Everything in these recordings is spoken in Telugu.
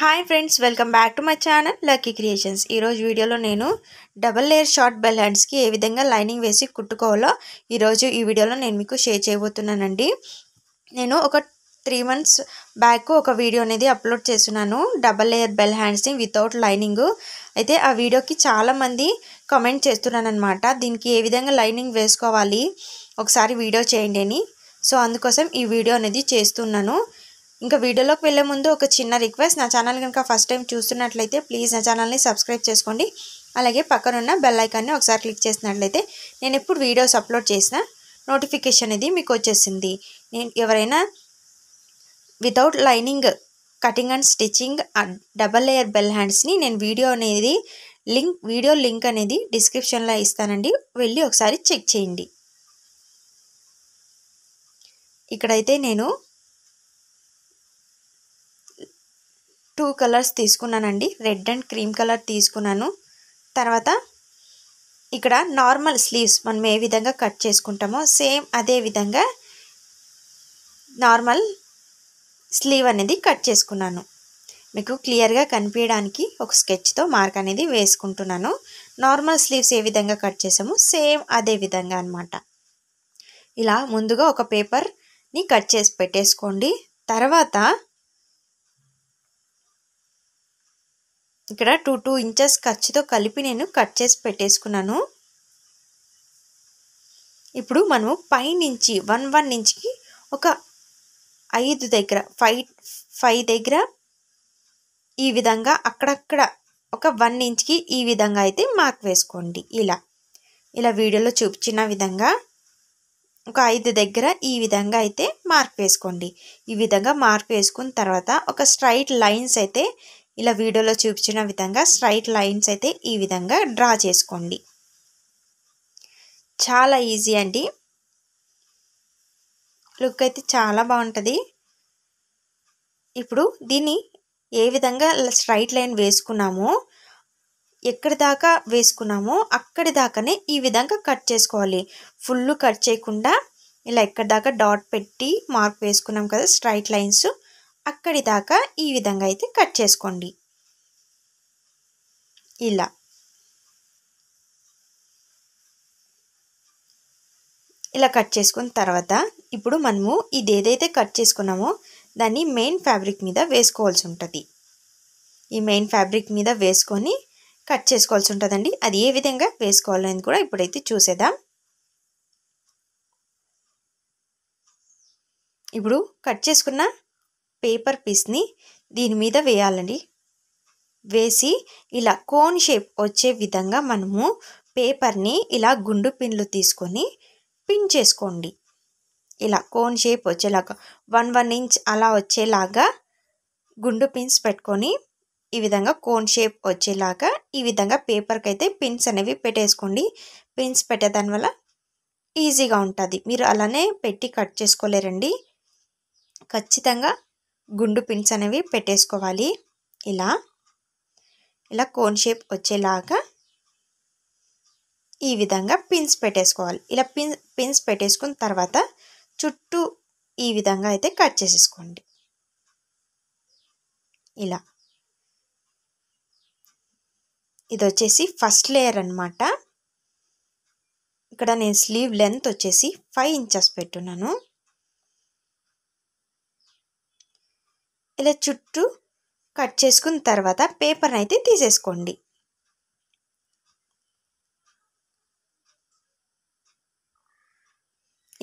hi friends welcome back to my channel lucky creations ఈరోజు వీడియోలో నేను డబల్ లేయర్ షార్ట్ బెల్ హ్యాండ్స్కి ఏ విధంగా లైనింగ్ వేసి కుట్టుకోవాలో ఈరోజు ఈ వీడియోలో నేను మీకు షేర్ చేయబోతున్నానండి నేను ఒక త్రీ మంత్స్ బ్యాక్ ఒక వీడియో అనేది అప్లోడ్ చేస్తున్నాను డబల్ లేయర్ బెల్ హ్యాండ్స్ని వితౌట్ లైనింగ్ అయితే ఆ వీడియోకి చాలామంది కమెంట్ చేస్తున్నానమాట దీనికి ఏ విధంగా లైనింగ్ వేసుకోవాలి ఒకసారి వీడియో చేయండి అని సో అందుకోసం ఈ వీడియో అనేది చేస్తున్నాను ఇంకా వీడియోలోకి వెళ్ళే ముందు ఒక చిన్న రిక్వెస్ట్ నా ఛానల్ కనుక ఫస్ట్ టైం చూస్తున్నట్లయితే ప్లీజ్ నా ఛానల్ని సబ్స్క్రైబ్ చేసుకోండి అలాగే పక్కనున్న బెల్ ఐకాన్ని ఒకసారి క్లిక్ చేసినట్లయితే నేను ఎప్పుడు వీడియోస్ అప్లోడ్ చేసిన నోటిఫికేషన్ అనేది మీకు వచ్చేసింది నేను ఎవరైనా without lining cutting and stitching double layer bell హ్యాండ్స్ని నేను వీడియో అనేది లింక్ వీడియో లింక్ అనేది డిస్క్రిప్షన్లో ఇస్తానండి వెళ్ళి ఒకసారి చెక్ చేయండి ఇక్కడైతే నేను టూ కలర్స్ తీసుకున్నానండి రెడ్ అండ్ క్రీమ్ కలర్ తీసుకున్నాను తర్వాత ఇక్కడ నార్మల్ స్లీవ్స్ మనం ఏ విధంగా కట్ చేసుకుంటామో సేమ్ అదే విధంగా నార్మల్ స్లీవ్ అనేది కట్ చేసుకున్నాను మీకు క్లియర్గా కనిపించడానికి ఒక స్కెచ్తో మార్క్ అనేది వేసుకుంటున్నాను నార్మల్ స్లీవ్స్ ఏ విధంగా కట్ చేసామో సేమ్ అదే విధంగా అనమాట ఇలా ముందుగా ఒక పేపర్ని కట్ చేసి పెట్టేసుకోండి తర్వాత ఇక్కడ టూ టూ ఇంచెస్ ఖర్చుతో కలిపి నేను కట్ చేసి పెట్టేసుకున్నాను ఇప్పుడు మనము పైనుంచి వన్ వన్ నుంచి ఒక ఐదు దగ్గర ఫైవ్ ఫైవ్ దగ్గర ఈ విధంగా అక్కడక్కడ ఒక వన్ ఇంచ్కి ఈ విధంగా అయితే మార్క్ వేసుకోండి ఇలా ఇలా వీడియోలో చూపించిన విధంగా ఒక ఐదు దగ్గర ఈ విధంగా అయితే మార్క్ వేసుకోండి ఈ విధంగా మార్క్ వేసుకున్న తర్వాత ఒక స్ట్రైట్ లైన్స్ అయితే ఇలా వీడియోలో చూపించిన విధంగా స్ట్రైట్ లైన్స్ అయితే ఈ విధంగా డ్రా చేసుకోండి చాలా ఈజీ అండి లుక్ అయితే చాలా బాగుంటుంది ఇప్పుడు దీన్ని ఏ విధంగా స్ట్రైట్ లైన్ వేసుకున్నామో ఎక్కడి దాకా వేసుకున్నామో అక్కడి దాకానే ఈ విధంగా కట్ చేసుకోవాలి ఫుల్ కట్ చేయకుండా ఇలా ఎక్కడి దాకా డాట్ పెట్టి మార్క్ వేసుకున్నాం కదా స్ట్రైట్ లైన్స్ అక్కడి దాకా ఈ విధంగా అయితే కట్ చేసుకోండి ఇలా ఇలా కట్ చేసుకున్న తర్వాత ఇప్పుడు మనము ఇది ఏదైతే కట్ చేసుకున్నామో దాన్ని మెయిన్ ఫ్యాబ్రిక్ మీద వేసుకోవాల్సి ఉంటుంది ఈ మెయిన్ ఫ్యాబ్రిక్ మీద వేసుకొని కట్ చేసుకోవాల్సి ఉంటుందండి అది ఏ విధంగా వేసుకోవాలని కూడా ఇప్పుడైతే చూసేద్దాం ఇప్పుడు కట్ చేసుకున్న పేపర్ పీస్ని దీని మీద వేయాలండి వేసి ఇలా కోన్ షేప్ వచ్చే విధంగా మనము పేపర్ని ఇలా గుండు పిన్లు తీసుకొని పిన్ చేసుకోండి ఇలా కోన్ షేప్ వచ్చేలాగా వన్ వన్ ఇంచ్ అలా వచ్చేలాగా గుండు పిన్స్ పెట్టుకొని ఈ విధంగా కోన్ షేప్ వచ్చేలాగా ఈ విధంగా పేపర్కి అయితే పిన్స్ అనేవి పెట్టేసుకోండి పిన్స్ పెట్టేదాని వల్ల ఈజీగా ఉంటుంది మీరు అలానే పెట్టి కట్ చేసుకోలేరండి ఖచ్చితంగా గుండు పిన్స్ అనేవి పెట్టేసుకోవాలి ఇలా ఇలా కోన్ షేప్ వచ్చేలాగా ఈ విధంగా పిన్స్ పెట్టేసుకోవాలి ఇలా పిన్ పిన్స్ పెట్టేసుకున్న తర్వాత చుట్టూ ఈ విధంగా అయితే కట్ చేసేసుకోండి ఇలా ఇది వచ్చేసి ఫస్ట్ లేయర్ అనమాట ఇక్కడ నేను స్లీవ్ లెంత్ వచ్చేసి ఫైవ్ ఇంచెస్ పెట్టున్నాను ఇలా చుట్టూ కట్ చేసుకున్న తర్వాత పేపర్ని అయితే తీసేసుకోండి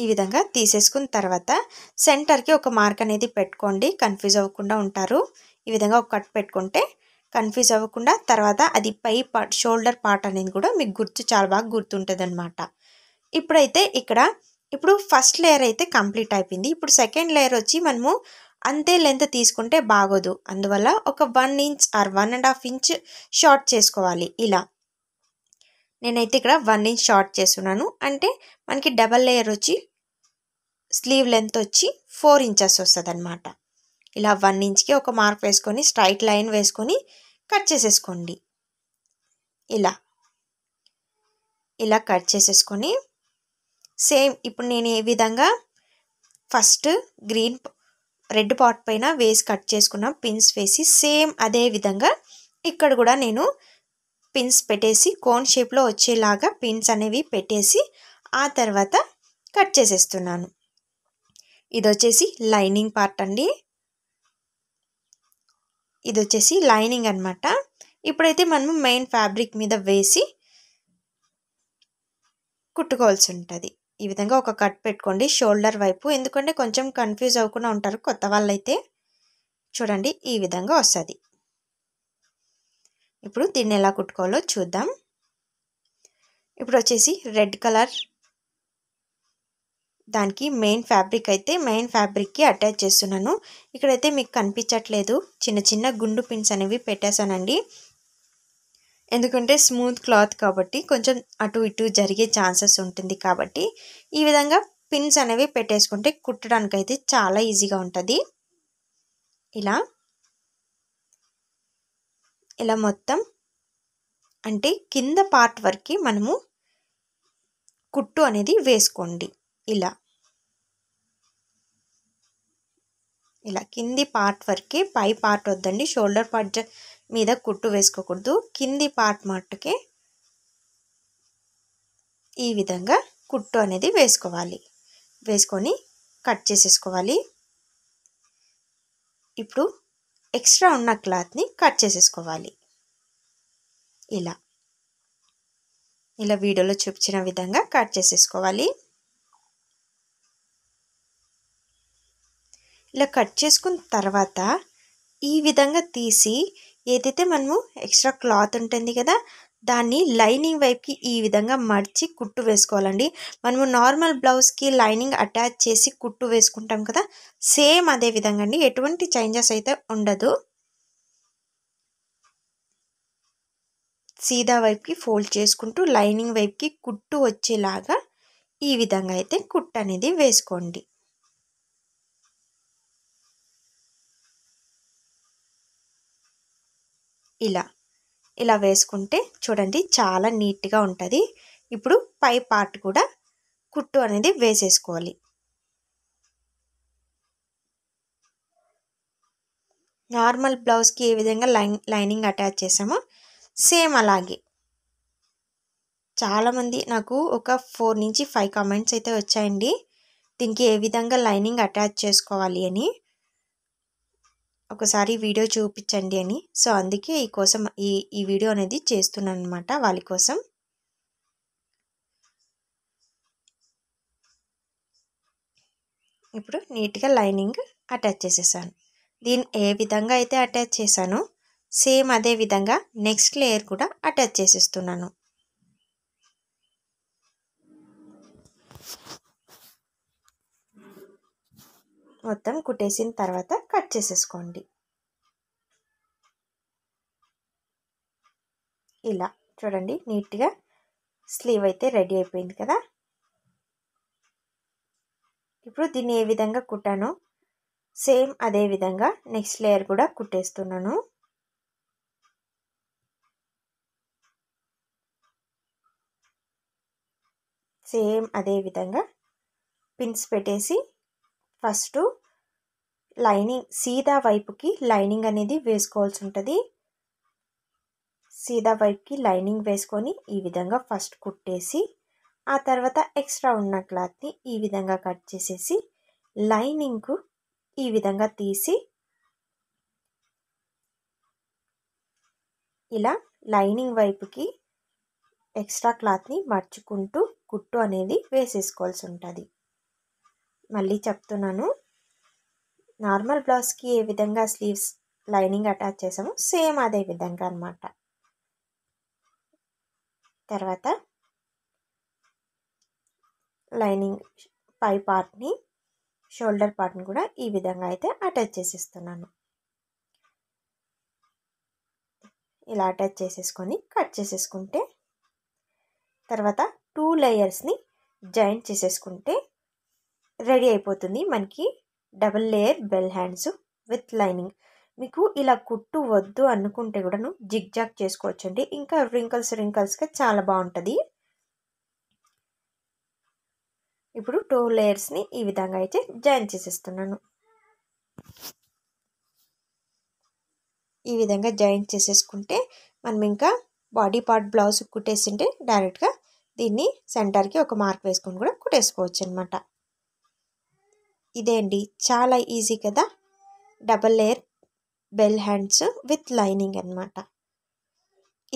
ఈ విధంగా తీసేసుకున్న తర్వాత సెంటర్కి ఒక మార్క్ అనేది పెట్టుకోండి కన్ఫ్యూజ్ అవ్వకుండా ఉంటారు ఈ విధంగా ఒక కట్ పెట్టుకుంటే కన్ఫ్యూజ్ అవ్వకుండా తర్వాత అది పై పార్ట్ షోల్డర్ పార్ట్ అనేది కూడా మీకు గుర్తు చాలా బాగా గుర్తుంటుంది అనమాట ఇప్పుడైతే ఇక్కడ ఇప్పుడు ఫస్ట్ లేయర్ అయితే కంప్లీట్ అయిపోయింది ఇప్పుడు సెకండ్ లేయర్ వచ్చి మనము అంతే లెంత్ తీసుకుంటే బాగోదు అందువల్ల ఒక one inch or one and half inch short చేసుకోవాలి ఇలా నేనైతే ఇక్కడ వన్ ఇంచ్ షార్ట్ చేస్తున్నాను అంటే మనకి డబల్ లేయర్ వచ్చి స్లీవ్ లెంత్ వచ్చి ఫోర్ ఇంచెస్ వస్తుంది అనమాట ఇలా వన్ ఇంచ్కి ఒక మార్క్ వేసుకొని స్ట్రైట్ లైన్ వేసుకొని కట్ చేసేసుకోండి ఇలా ఇలా కట్ చేసేసుకొని సేమ్ ఇప్పుడు నేను ఏ విధంగా ఫస్ట్ గ్రీన్ రెడ్ పాట్ పైన వేసి కట్ చేసుకున్న పిన్స్ వేసి సేమ్ అదే విధంగా ఇక్కడ కూడా నేను పిన్స్ పెట్టేసి కోన్ షేప్లో వచ్చేలాగా పిన్స్ అనేవి పెట్టేసి ఆ తర్వాత కట్ చేసేస్తున్నాను ఇది వచ్చేసి లైనింగ్ పార్ట్ అండి ఇది వచ్చేసి లైనింగ్ అనమాట ఇప్పుడైతే మనము మెయిన్ ఫ్యాబ్రిక్ మీద వేసి కుట్టుకోవాల్సి ఉంటుంది ఈ విధంగా ఒక కట్ పెట్టుకోండి షోల్డర్ వైపు ఎందుకంటే కొంచెం కన్ఫ్యూజ్ అవ్వకుండా ఉంటారు కొత్త వాళ్ళైతే చూడండి ఈ విధంగా వస్తుంది ఇప్పుడు దీన్ని ఎలా కుట్టుకోవాలో చూద్దాం ఇప్పుడు వచ్చేసి రెడ్ కలర్ దానికి మెయిన్ ఫ్యాబ్రిక్ అయితే మెయిన్ ఫ్యాబ్రిక్కి అటాచ్ చేస్తున్నాను ఇక్కడైతే మీకు కనిపించట్లేదు చిన్న చిన్న గుండు పిన్స్ అనేవి పెట్టేశానండి ఎందుకంటే స్మూత్ క్లాత్ కాబట్టి కొంచెం అటు ఇటు జరిగే ఛాన్సెస్ ఉంటుంది కాబట్టి ఈ విధంగా పిన్స్ అనేవి పెట్టేసుకుంటే కుట్టడానికి అయితే చాలా ఈజీగా ఉంటుంది ఇలా ఇలా మొత్తం అంటే కింద పార్ట్ వరకు మనము కుట్టు అనేది వేసుకోండి ఇలా ఇలా కింది పార్ట్ వరకే పై పార్ట్ వద్దండి షోల్డర్ పార్ట్ మీద కుట్టు వేసుకోకూడదు కింది పార్ట్ మట్టుకే ఈ విధంగా కుట్టు అనేది వేసుకోవాలి వేసుకొని కట్ చేసేసుకోవాలి ఇప్పుడు ఎక్స్ట్రా ఉన్న క్లాత్ని కట్ చేసేసుకోవాలి ఇలా ఇలా వీడియోలో చూపించిన విధంగా కట్ చేసేసుకోవాలి ఇలా కట్ చేసుకున్న తర్వాత ఈ విధంగా తీసి ఏదైతే మనము ఎక్స్ట్రా క్లాత్ ఉంటుంది కదా దాన్ని లైనింగ్ వైపుకి ఈ విధంగా మడిచి కుట్టు వేసుకోవాలండి మనము నార్మల్ బ్లౌజ్కి లైనింగ్ అటాచ్ చేసి కుట్టు వేసుకుంటాం కదా సేమ్ అదే విధంగా అండి ఎటువంటి చేంజెస్ అయితే ఉండదు సీదా వైపుకి ఫోల్డ్ చేసుకుంటూ లైనింగ్ వైపుకి కుట్టు వచ్చేలాగా ఈ విధంగా అయితే కుట్టు అనేది వేసుకోండి ఇలా ఇలా వేసుకుంటే చూడండి చాలా నీట్గా ఉంటుంది ఇప్పుడు పై పార్ట్ కూడా కుట్టు అనేది వేసేసుకోవాలి నార్మల్ బ్లౌజ్కి ఏ విధంగా లైన్ లైనింగ్ అటాచ్ చేసామో సేమ్ అలాగే చాలామంది నాకు ఒక ఫోర్ నుంచి ఫైవ్ కామెంట్స్ అయితే వచ్చాయండి దీనికి ఏ విధంగా లైనింగ్ అటాచ్ చేసుకోవాలి అని ఒకసారి వీడియో చూపించండి అని సో అందుకే ఈ కోసం ఈ ఈ వీడియో అనేది చేస్తున్నాను అనమాట వాళ్ళ కోసం ఇప్పుడు నీట్గా లైనింగ్ అటాచ్ చేసేసాను దీన్ని ఏ విధంగా అయితే అటాచ్ చేశానో సేమ్ అదే విధంగా నెక్స్ట్ లేయర్ కూడా అటాచ్ చేసేస్తున్నాను మొత్తం కుట్టేసిన తర్వాత కట్ చేసేసుకోండి ఇలా చూడండి నీట్గా స్లీవ్ అయితే రెడీ అయిపోయింది కదా ఇప్పుడు దీన్ని ఏ విధంగా కుట్టానో సేమ్ అదే విధంగా నెక్స్ట్ లేయర్ కూడా కుట్టేస్తున్నాను సేమ్ అదే విధంగా పిన్స్ పెట్టేసి ఫస్ట్ లైనింగ్ సీదా వైపుకి లైనింగ్ అనేది వేసుకోవాల్సి ఉంటుంది సీదా వైపుకి లైనింగ్ వేసుకొని ఈ విధంగా ఫస్ట్ కుట్టేసి ఆ తర్వాత ఎక్స్ట్రా ఉన్న క్లాత్ని ఈ విధంగా కట్ చేసేసి లైనింగ్కు ఈ విధంగా తీసి ఇలా లైనింగ్ వైపుకి ఎక్స్ట్రా క్లాత్ని మర్చుకుంటూ కుట్టు అనేది వేసేసుకోవాల్సి ఉంటుంది మళ్ళీ చెప్తున్నాను నార్మల్ బ్లౌజ్కి ఏ విధంగా స్లీవ్స్ లైనింగ్ అటాచ్ చేసాము సేమ్ అదే విధంగా అనమాట తర్వాత లైనింగ్ పై పార్ట్ని షోల్డర్ పార్ట్ని కూడా ఈ విధంగా అయితే అటాచ్ చేసేస్తున్నాను ఇలా అటాచ్ చేసేసుకొని కట్ చేసేసుకుంటే తర్వాత టూ లేయర్స్ని జాయింట్ చేసేసుకుంటే రెడీ అయిపోతుంది మనకి double layer bell hands with lining మీకు ఇలా కుట్టు వద్దు అనుకుంటే కూడాను జిగ్జాగ్ చేసుకోవచ్చండి ఇంకా రింకల్స్ రింకల్స్గా చాలా బాగుంటుంది ఇప్పుడు టూ లేయర్స్ని ఈ విధంగా అయితే జాయిన్ చేసేస్తున్నాను ఈ విధంగా జాయిన్ చేసేసుకుంటే మనం ఇంకా బాడీ పార్ట్ బ్లౌజ్ కుట్టేసింటే డైరెక్ట్గా దీన్ని సెంటర్కి ఒక మార్క్ వేసుకొని కూడా కుట్టేసుకోవచ్చు అనమాట ఇదే అండి చాలా ఈజీ కదా double layer bell hands with lining అనమాట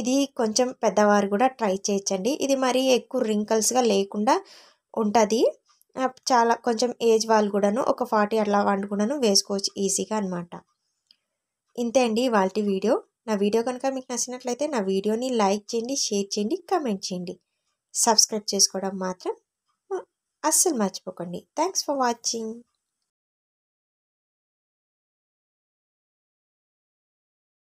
ఇది కొంచెం పెద్దవారు కూడా ట్రై చేయొచ్చండి ఇది మరీ ఎక్కువ రింకల్స్గా లేకుండా ఉంటుంది చాలా కొంచెం ఏజ్ వాళ్ళు కూడాను ఒక ఫార్టీ అట్లా వాళ్ళు కూడాను వేసుకోవచ్చు ఈజీగా అనమాట ఇంతే అండి వాళ్ళ వీడియో నా వీడియో కనుక మీకు నచ్చినట్లయితే నా వీడియోని లైక్ చేయండి షేర్ చేయండి కమెంట్ చేయండి సబ్స్క్రైబ్ చేసుకోవడం మాత్రం అస్సలు మర్చిపోకండి థ్యాంక్స్ ఫర్ వాచింగ్